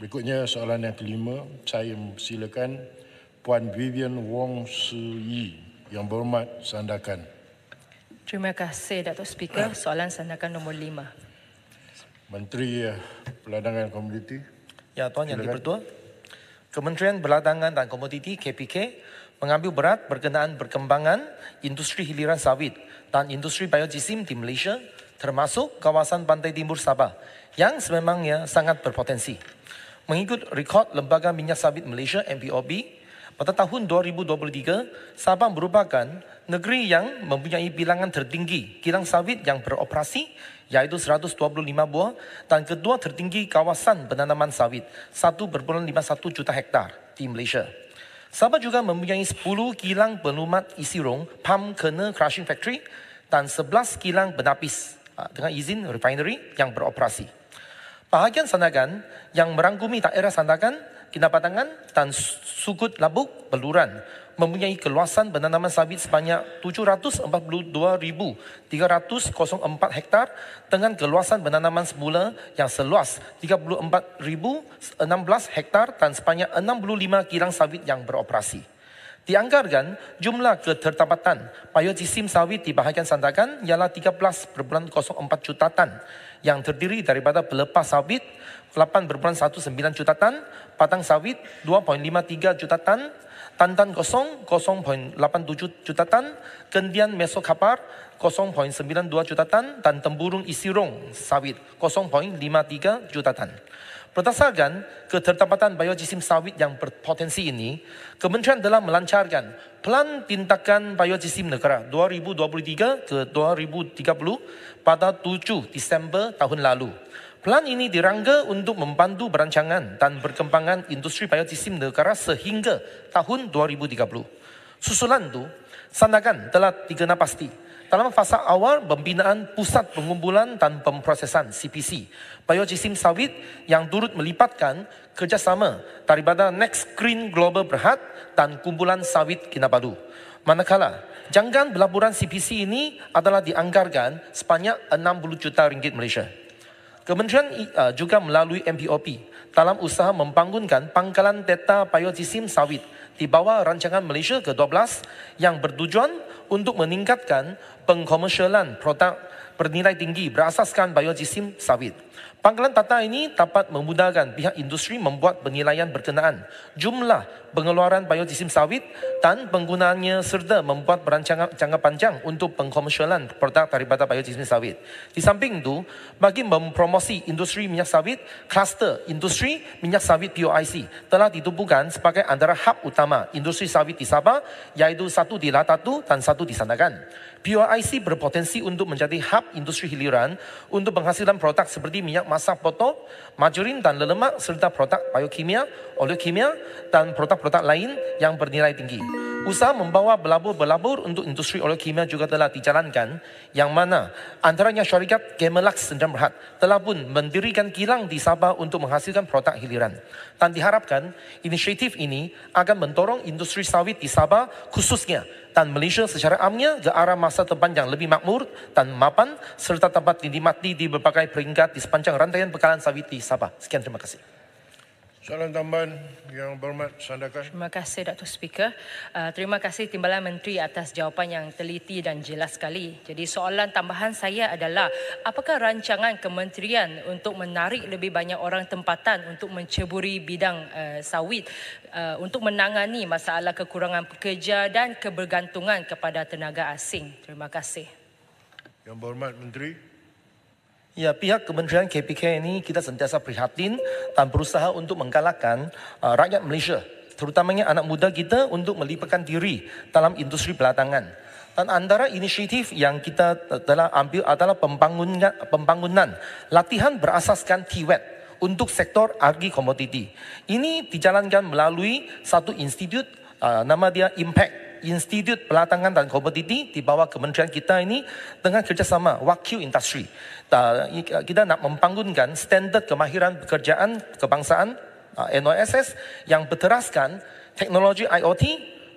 Berikutnya soalan yang kelima, saya silakan Puan Vivian Wong Su Yi yang berhormat sandakan. Terima kasih Datuk Speaker. Soalan sandakan nombor lima. Menteri eh, Peladangan Komoditi. Ya Tuan Yang Dipertua. Kementerian Peladangan dan Komoditi KPK mengambil berat berkenaan perkembangan industri hiliran sawit dan industri biojisim di Malaysia termasuk kawasan Pantai Timur Sabah yang sememangnya sangat berpotensi mengikut rekod Lembaga Minyak Sawit Malaysia MPOB, pada tahun 2023, Sabah merupakan negeri yang mempunyai bilangan tertinggi kilang sawit yang beroperasi iaitu 125 buah dan kedua tertinggi kawasan penanaman sawit 1.51 juta hektar di Malaysia. Sabah juga mempunyai 10 kilang penumat isi rong Palm Kernel Crushing Factory dan 11 kilang penapis ah, dengan izin refinery yang beroperasi. Bahagian Sanagan yang merangkumi daerah sandakan, kinapatangan dan sukut labuk beluran mempunyai keluasan penanaman sawit sebanyak 742,304 hektar dengan keluasan penanaman semula yang seluas 34,016 hektar dan sebanyak 65 kilang sawit yang beroperasi dianggarkan jumlah ketertampatan payo jisim sawit di bahagian santakan ialah 13.04 juta tan yang terdiri daripada pelepas sawit 8.19 juta tan, batang sawit 2.53 juta tan, tandan kosong 0.87 juta tan, kendian mesokapar 0.92 juta tan dan temburung isirong sawit 0.53 juta tan. Berdasarkan ketertempatan biojisim sawit yang berpotensi ini, Kementerian telah melancarkan Pelan Tindakan Biojisim Negara 2023 ke 2030 pada 7 Disember tahun lalu. Pelan ini dirangka untuk membantu perancangan dan perkembangan industri biojisim negara sehingga tahun 2030. Susulan itu, sandakan telah dikenal pasti dalam fasa awal pembinaan pusat pengumpulan dan pemprosesan CPC, biojisim sawit yang turut melipatkan kerjasama daripada Next Green Global Berhad dan kumpulan sawit Kinabalu. Manakala, jangkaan pelaburan CPC ini adalah dianggarkan sebanyak 60 juta ringgit Malaysia. Kementerian uh, juga melalui MPOP dalam usaha membangunkan pangkalan data biojisim sawit di bawah rancangan Malaysia ke-12 yang bertujuan untuk meningkatkan pengkomersialan produk bernilai tinggi berasaskan biojisim sawit. Pangkalan tata ini dapat memudahkan pihak industri membuat penilaian berkenaan jumlah pengeluaran biojisim sawit dan penggunaannya serta membuat perancangan jangka panjang untuk pengkomersialan produk daripada biojisim sawit. Di samping itu, bagi mempromosi industri minyak sawit, kluster industri minyak sawit POIC telah ditubuhkan sebagai antara hub utama industri sawit di Sabah iaitu satu di Latatu dan satu di Sandakan. POIC berpotensi untuk menjadi hub industri hiliran untuk penghasilan produk seperti minyak masak potong, majurin dan lemak serta produk biokimia, oleokimia dan produk-produk lain yang bernilai tinggi. Usaha membawa berlabur-berlabur untuk industri oleh kimia juga telah dijalankan yang mana antaranya syarikat Gemelux sedang Bhd telah pun mendirikan kilang di Sabah untuk menghasilkan produk hiliran. Dan diharapkan inisiatif ini akan mendorong industri sawit di Sabah khususnya dan Malaysia secara amnya ke arah masa depan yang lebih makmur dan mapan serta tempat dinikmati di berbagai peringkat di sepanjang rantaian bekalan sawit di Sabah. Sekian terima kasih. Soalan tambahan yang berhormat sandakan. Terima kasih Dr. Speaker. Uh, terima kasih Timbalan Menteri atas jawapan yang teliti dan jelas sekali. Jadi soalan tambahan saya adalah apakah rancangan kementerian untuk menarik lebih banyak orang tempatan untuk menceburi bidang uh, sawit uh, untuk menangani masalah kekurangan pekerja dan kebergantungan kepada tenaga asing. Terima kasih. Yang berhormat Menteri. Ya, pihak Kementerian KPK ini kita sentiasa prihatin dan berusaha untuk menggalakkan uh, rakyat Malaysia, terutamanya anak muda kita untuk melibatkan diri dalam industri pelatangan. Dan antara inisiatif yang kita telah ambil adalah pembangunan, pembangunan latihan berasaskan TWET untuk sektor agri komoditi. Ini dijalankan melalui satu institut uh, nama dia Impact Institut Pelatangan dan Kompetiti di bawah kementerian kita ini dengan kerjasama wakil industri. Kita nak membangunkan standard kemahiran pekerjaan kebangsaan uh, NOSS yang berteraskan teknologi IoT,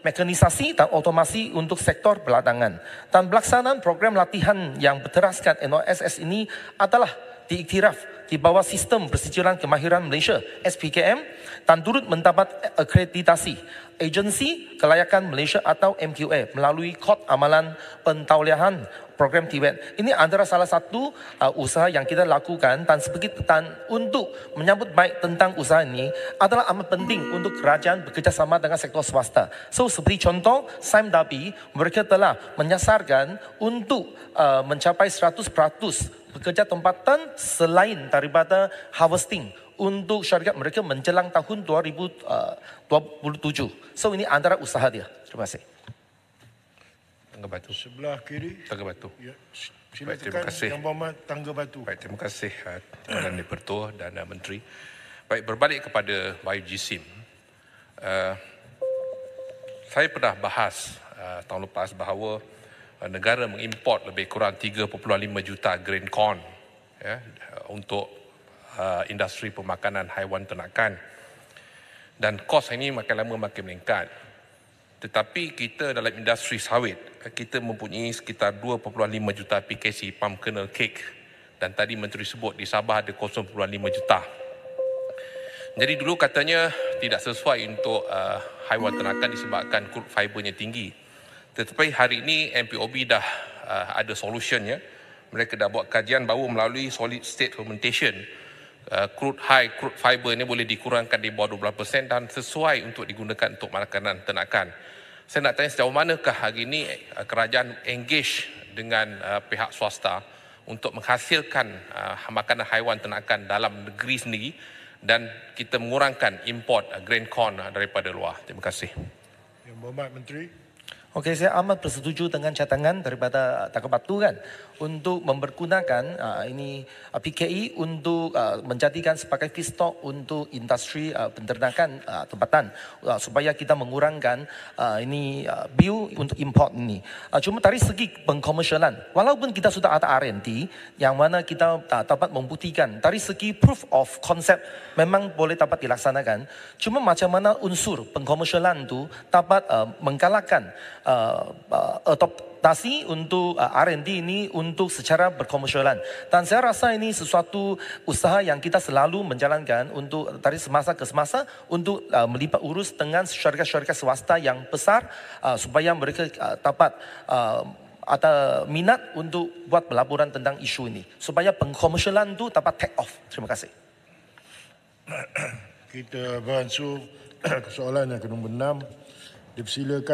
mekanisasi dan otomasi untuk sektor pelatangan. Dan pelaksanaan program latihan yang berteraskan NOSS ini adalah diiktiraf di bawah Sistem Persijilan Kemahiran Malaysia SPKM dan turut mendapat akreditasi Agensi Kelayakan Malaysia atau MQA melalui Kod Amalan Pentaulihan Program TVET. E ini antara salah satu uh, usaha yang kita lakukan dan sebagai petan untuk menyambut baik tentang usaha ini adalah amat penting untuk kerajaan bekerjasama dengan sektor swasta. So seperti contoh Sime Dabi, mereka telah menyasarkan untuk uh, mencapai 100% pekerja tempatan selain daripada harvesting untuk syarikat mereka menjelang tahun 2027. Uh, so ini antara usaha dia. Terima kasih. Tangga batu. Sebelah kiri. Tangga batu. Ya. Baik, terima kasih. Yang bawah tangga batu. Baik, terima kasih. Uh, Tuan Dan Pertua dan uh, Menteri. Baik, berbalik kepada YG SIM. Uh, saya pernah bahas uh, tahun lepas bahawa Uh, negara mengimport lebih kurang 3.5 juta grain corn ya, untuk uh, industri pemakanan haiwan ternakan. Dan kos ini makin lama makin meningkat. Tetapi kita dalam industri sawit, uh, kita mempunyai sekitar 2.5 juta PKC, palm kernel cake. Dan tadi Menteri sebut di Sabah ada 0.5 juta. Jadi dulu katanya tidak sesuai untuk uh, haiwan ternakan disebabkan fibernya tinggi. Tetapi hari ini MPOB dah uh, ada solusinya. Mereka dah buat kajian baru melalui solid state fermentation. Uh, crude high, crude fiber ini boleh dikurangkan di bawah 12% dan sesuai untuk digunakan untuk makanan ternakan. Saya nak tanya sejauh manakah hari ini uh, kerajaan engage dengan uh, pihak swasta untuk menghasilkan uh, makanan haiwan ternakan dalam negeri sendiri dan kita mengurangkan import uh, grain corn uh, daripada luar. Terima kasih. Yang berhormat Menteri. Okey, saya amat bersetuju dengan cadangan daripada uh, Takut Batu kan untuk mempergunakan uh, ini uh, PKI e untuk uh, menjadikan sebagai feedstock untuk industri uh, penternakan uh, tempatan uh, supaya kita mengurangkan uh, ini uh, bill untuk import ini. Uh, cuma dari segi pengkomersialan, walaupun kita sudah ada R&D yang mana kita uh, dapat membuktikan dari segi proof of concept memang boleh dapat dilaksanakan. Cuma macam mana unsur pengkomersialan tu dapat uh, menggalakkan uh, uh, adaptasi untuk uh, R&D ini untuk secara berkomersialan. Dan saya rasa ini sesuatu usaha yang kita selalu menjalankan untuk dari semasa ke semasa untuk uh, melipat urus dengan syarikat-syarikat swasta yang besar uh, supaya mereka uh, dapat uh, atau minat untuk buat pelaporan tentang isu ini supaya pengkomersialan itu dapat take off. Terima kasih. Kita bansu ke soalan yang ke nombor Dipersilakan.